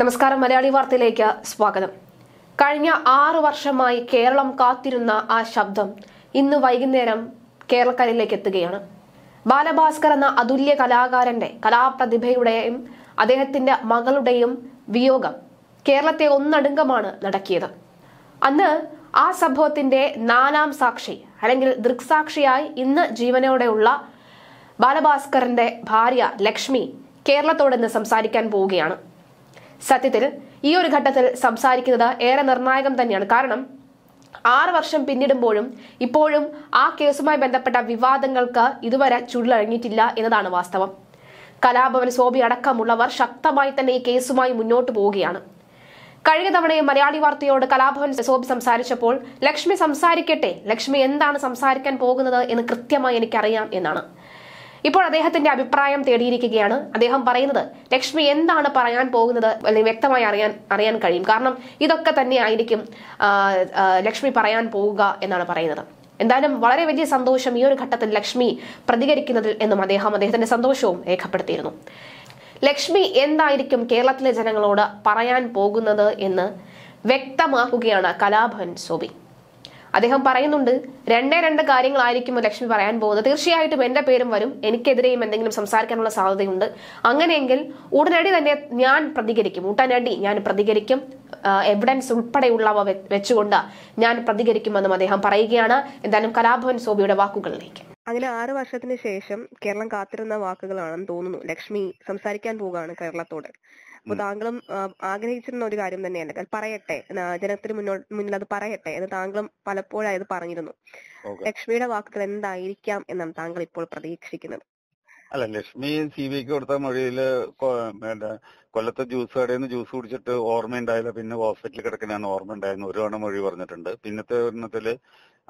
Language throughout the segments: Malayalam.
നമസ്കാരം മലയാളി വാർത്തയിലേക്ക് സ്വാഗതം കഴിഞ്ഞ ആറ് വർഷമായി കേരളം കാത്തിരുന്ന ആ ശബ്ദം ഇന്ന് വൈകുന്നേരം കേരളക്കരയിലേക്ക് എത്തുകയാണ് ബാലഭാസ്കർ എന്ന അതുല്യ കലാകാരന്റെ കലാപ്രതിഭയുടെയും അദ്ദേഹത്തിന്റെ മകളുടെയും വിയോഗം കേരളത്തെ ഒന്നടുങ്കമാണ് നടക്കിയത് അന്ന് ആ സംഭവത്തിന്റെ നാലാം സാക്ഷി അല്ലെങ്കിൽ ദൃക്സാക്ഷിയായി ഇന്ന് ജീവനോടെയുള്ള ബാലഭാസ്കറിന്റെ ഭാര്യ ലക്ഷ്മി കേരളത്തോടെ സംസാരിക്കാൻ പോവുകയാണ് സത്യത്തിൽ ഈ ഒരു ഘട്ടത്തിൽ സംസാരിക്കുന്നത് ഏറെ നിർണായകം തന്നെയാണ് കാരണം ആറ് വർഷം പിന്നിടുമ്പോഴും ഇപ്പോഴും ആ കേസുമായി ബന്ധപ്പെട്ട വിവാദങ്ങൾക്ക് ഇതുവരെ ചുഴലിറങ്ങിയിട്ടില്ല എന്നതാണ് വാസ്തവം കലാഭവൻ സോബി അടക്കമുള്ളവർ ശക്തമായി തന്നെ ഈ കേസുമായി മുന്നോട്ട് പോവുകയാണ് കഴിഞ്ഞ തവണയും മലയാളി വാർത്തയോട് കലാഭവൻ സോബി സംസാരിച്ചപ്പോൾ ലക്ഷ്മി സംസാരിക്കട്ടെ ലക്ഷ്മി എന്താണ് സംസാരിക്കാൻ പോകുന്നത് എന്ന് കൃത്യമായി എനിക്കറിയാം എന്നാണ് ഇപ്പോൾ അദ്ദേഹത്തിന്റെ അഭിപ്രായം തേടിയിരിക്കുകയാണ് അദ്ദേഹം പറയുന്നത് ലക്ഷ്മി എന്താണ് പറയാൻ പോകുന്നത് അല്ലെങ്കിൽ വ്യക്തമായി അറിയാൻ അറിയാൻ കഴിയും കാരണം ഇതൊക്കെ തന്നെ ആയിരിക്കും ലക്ഷ്മി പറയാൻ പോവുക എന്നാണ് പറയുന്നത് എന്തായാലും വളരെ വലിയ സന്തോഷം ഈ ഒരു ഘട്ടത്തിൽ ലക്ഷ്മി പ്രതികരിക്കുന്നതിൽ എന്നും അദ്ദേഹം അദ്ദേഹത്തിന്റെ സന്തോഷവും രേഖപ്പെടുത്തിയിരുന്നു ലക്ഷ്മി എന്തായിരിക്കും കേരളത്തിലെ ജനങ്ങളോട് പറയാൻ പോകുന്നത് എന്ന് വ്യക്തമാക്കുകയാണ് കലാഭവൻ സോബി അദ്ദേഹം പറയുന്നുണ്ട് രണ്ടേ രണ്ട് കാര്യങ്ങളായിരിക്കും ലക്ഷ്മി പറയാൻ പോകുന്നത് തീർച്ചയായിട്ടും എന്റെ പേരും വരും എനിക്കെതിരെയും എന്തെങ്കിലും സംസാരിക്കാനുള്ള സാധ്യതയുണ്ട് അങ്ങനെയെങ്കിൽ ഉടനടി തന്നെ ഞാൻ പ്രതികരിക്കും ഉടനടി ഞാൻ പ്രതികരിക്കും എവിഡൻസ് ഉൾപ്പെടെയുള്ളവ വെച്ചുകൊണ്ട് ഞാൻ പ്രതികരിക്കുമെന്നും അദ്ദേഹം പറയുകയാണ് എന്തായാലും കലാഭവൻ സോബിയുടെ വാക്കുകളിലേക്ക് അങ്ങനെ ആറു വർഷത്തിന് ശേഷം കേരളം കാത്തിരുന്ന വാക്കുകളാണെന്ന് തോന്നുന്നു ലക്ഷ്മി സംസാരിക്കാൻ പോവുകയാണ് കേരളത്തോട് അപ്പൊ താങ്കളും ആഗ്രഹിച്ചിരുന്ന ഒരു കാര്യം തന്നെയല്ലേ പറയട്ടെ ജനത്തിന് മുന്നിൽ അത് പറയട്ടെ എന്ന് താങ്കളും പലപ്പോഴായി അത് പറഞ്ഞിരുന്നു ലക്ഷ്മിയുടെ വാക്കുകൾ എന്തായിരിക്കാം എന്നാണ് താങ്കൾ ഇപ്പോൾ പ്രതീക്ഷിക്കുന്നത് അല്ല ലക്ഷ്മി സി ബിക്ക് കൊടുത്ത മൊഴിയില് കൊല്ലത്തെ ജ്യൂസ് കടയിൽ നിന്ന് ജ്യൂസ് കുടിച്ചിട്ട് ഉണ്ടായില്ല പിന്നെ ഹോസ്പിറ്റലിൽ കിടക്കുന്നതാണ് ഓർമ്മ ഉണ്ടായിരുന്നു ഒരു തവണ മൊഴി പറഞ്ഞിട്ടുണ്ട് പിന്നത്തെ ഒരെണ്ണത്തില്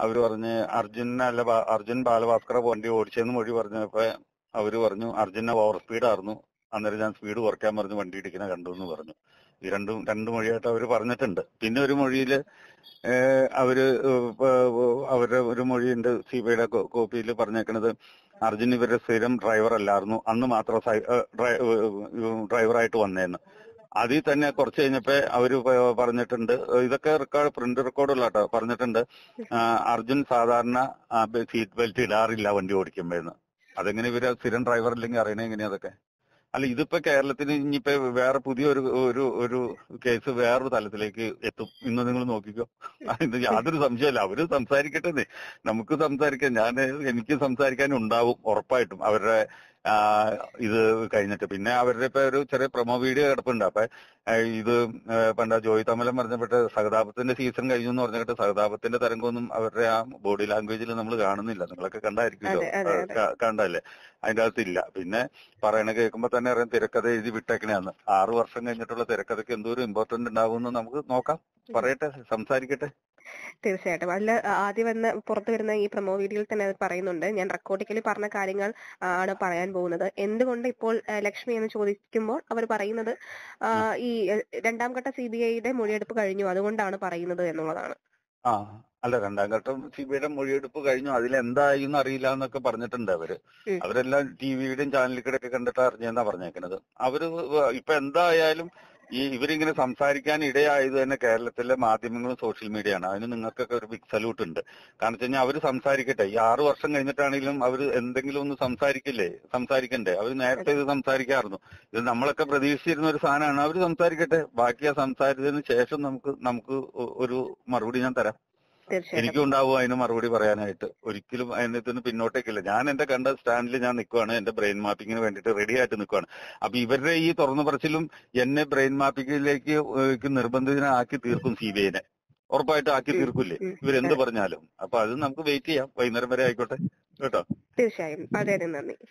അവര് പറഞ്ഞ് അർജുൻ അല്ല അർജുൻ ബാലഭാസ്കറെ വണ്ടി ഓടിച്ചെന്ന് മൊഴി പറഞ്ഞപ്പോ അവര് പറഞ്ഞു അർജുനെ ഓവർ സ്പീഡ് ആയിരുന്നു അന്നേരം ഞാൻ സ്പീഡ് കുറയ്ക്കാൻ പറഞ്ഞ് വണ്ടി ഇടിക്കുന്ന കണ്ടു എന്ന് പറഞ്ഞു ഈ രണ്ടും രണ്ട് മൊഴിയായിട്ട് അവർ പറഞ്ഞിട്ടുണ്ട് പിന്നെ ഒരു മൊഴിയിൽ അവര് അവരുടെ ഒരു മൊഴിന്റെ സി ബി ഐയുടെ കോപ്പിയിൽ പറഞ്ഞേക്കണത് അർജുൻ ഇവരുടെ സ്ഥിരം ഡ്രൈവർ അല്ലായിരുന്നു അന്ന് മാത്രം ഡ്രൈവറായിട്ട് വന്നേന്ന് അതിൽ തന്നെ കുറച്ച് കഴിഞ്ഞപ്പോ അവര് പറഞ്ഞിട്ടുണ്ട് ഇതൊക്കെ റെക്കോർഡ് പ്രിന്റ് റെക്കോർഡുള്ള കേട്ടോ പറഞ്ഞിട്ടുണ്ട് അർജുൻ സാധാരണ സീറ്റ് ബെൽറ്റ് ഇടാറില്ല വണ്ടി ഓടിക്കുമ്പോഴെന്ന് അതെങ്ങനെ ഇവര് സ്ഥിരം ഡ്രൈവർ ഇല്ലെങ്കിൽ അറിയണേ എങ്ങനെയാ അതൊക്കെ അല്ല ഇതിപ്പോ കേരളത്തിന് ഇനിയിപ്പോ വേറെ പുതിയ ഒരു ഒരു ഒരു കേസ് വേറൊരു തലത്തിലേക്ക് എത്തും ഇന്ന് നിങ്ങൾ നോക്കിക്കോ ഇത് യാതൊരു സംശയമല്ല അവര് സംസാരിക്കട്ടെ നമുക്ക് സംസാരിക്കാം ഞാൻ എനിക്ക് സംസാരിക്കാൻ ഉണ്ടാവും ഉറപ്പായിട്ടും അവരുടെ ഇത് കഴിഞ്ഞിട്ട് പിന്നെ അവരുടെ ഇപ്പൊ ഒരു ചെറിയ പ്രൊമോ വീഡിയോ കിടപ്പുണ്ട് അപ്പൊ ഇത് പണ്ട ജോയി തമലം പറഞ്ഞപ്പെട്ട സഹതാപത്തിന്റെ സീസൺ കഴിഞ്ഞു എന്ന് പറഞ്ഞിട്ട് സഹതാപത്തിന്റെ തരംഗമൊന്നും അവരുടെ ആ ബോഡി ലാംഗ്വേജിൽ നമ്മൾ കാണുന്നില്ല നിങ്ങളൊക്കെ കണ്ടായിരിക്കുമല്ലോ കണ്ടല്ലേ അതിന്റെ അകത്തില്ല പിന്നെ പറയണ കേൾക്കുമ്പോ തന്നെ അറിയാം തിരക്കഥ എഴുതി വിട്ടേക്കണെയാണ് ആറു വർഷം കഴിഞ്ഞിട്ടുള്ള തിരക്കഥയ്ക്ക് എന്തോ ഒരു ഇമ്പോർട്ടന്റ് ഉണ്ടാവും നമുക്ക് നോക്കാം പറയട്ടെ സംസാരിക്കട്ടെ തീർച്ചയായിട്ടും അതിൽ ആദ്യം വന്ന് പുറത്തു വരുന്ന ഈ പ്രൊമോ വീഡിയോയിൽ തന്നെ പറയുന്നുണ്ട് ഞാൻ റെക്കോർഡിക്കലി പറഞ്ഞ കാര്യങ്ങൾ ആണ് പറയാൻ പോകുന്നത് എന്തുകൊണ്ട് ഇപ്പോൾ ലക്ഷ്മി എന്ന് ചോദിക്കുമ്പോൾ അവർ പറയുന്നത് ഈ രണ്ടാം ഘട്ട സി ബി ഐയുടെ മൊഴിയെടുപ്പ് കഴിഞ്ഞു അതുകൊണ്ടാണ് പറയുന്നത് എന്നുള്ളതാണ് ആ അല്ല രണ്ടാം ഘട്ടം സി ബി ഐയുടെ മൊഴിയെടുപ്പ് കഴിഞ്ഞു അതിലെന്തായി എന്ന് അറിയില്ല എന്നൊക്കെ പറഞ്ഞിട്ടുണ്ട് അവര് അവരെല്ലാം ടിവിയുടെയും ചാനലിൽ കൂടെ ഒക്കെ കണ്ടിട്ട് അറിഞ്ഞെന്നാ പറഞ്ഞേക്കണത് അവര് ഇപ്പൊ എന്തായാലും ഈ ഇവരിങ്ങനെ സംസാരിക്കാൻ ഇടയായത് തന്നെ കേരളത്തിലെ മാധ്യമങ്ങളും സോഷ്യൽ മീഡിയയാണ് അതിന് നിങ്ങൾക്കൊക്കെ ഒരു ബിഗ് സല്യൂട്ട് ഉണ്ട് കാരണം വെച്ച് കഴിഞ്ഞാൽ അവർ സംസാരിക്കട്ടെ ഈ ആറു വർഷം കഴിഞ്ഞിട്ടാണെങ്കിലും അവർ എന്തെങ്കിലും ഒന്ന് സംസാരിക്കില്ലേ സംസാരിക്കണ്ടേ അവർ നേരത്തെ ഇത് സംസാരിക്കാറുന്നു ഇത് നമ്മളൊക്കെ പ്രതീക്ഷിച്ചിരുന്ന ഒരു സാധനമാണ് അവർ സംസാരിക്കട്ടെ ബാക്കി ആ സംസാരിച്ചതിന് ശേഷം നമുക്ക് നമുക്ക് ഒരു മറുപടി ഞാൻ തരാം എനിക്കും ഉണ്ടാവും അതിന് മറുപടി പറയാനായിട്ട് ഒരിക്കലും അതിനകത്തുനിന്ന് പിന്നോട്ടേക്കില്ല ഞാൻ എന്റെ കണ്ട സ്റ്റാൻഡിൽ ഞാൻ നിൽക്കുവാണ് എന്റെ ബ്രെയിൻ മാപ്പിങ്ങിന് വേണ്ടിയിട്ട് റെഡി ആയിട്ട് നിൽക്കുവാണ് അപ്പൊ ഇവരുടെ ഈ തുറന്നു പറച്ചിലും എന്നെ ബ്രെയിൻ മാപ്പിങ്ങിലേക്ക് നിർബന്ധിതനാക്കി തീർക്കും സി ബി ഐനെ ഉറപ്പായിട്ട് ആക്കി തീർക്കില്ലേ ഇവരെന്ത് പറഞ്ഞാലും അപ്പൊ അത് നമുക്ക് വെയിറ്റ് ചെയ്യാം വൈകുന്നേരം വരെ ആയിക്കോട്ടെ കേട്ടോ തീർച്ചയായും അതെ നന്ദി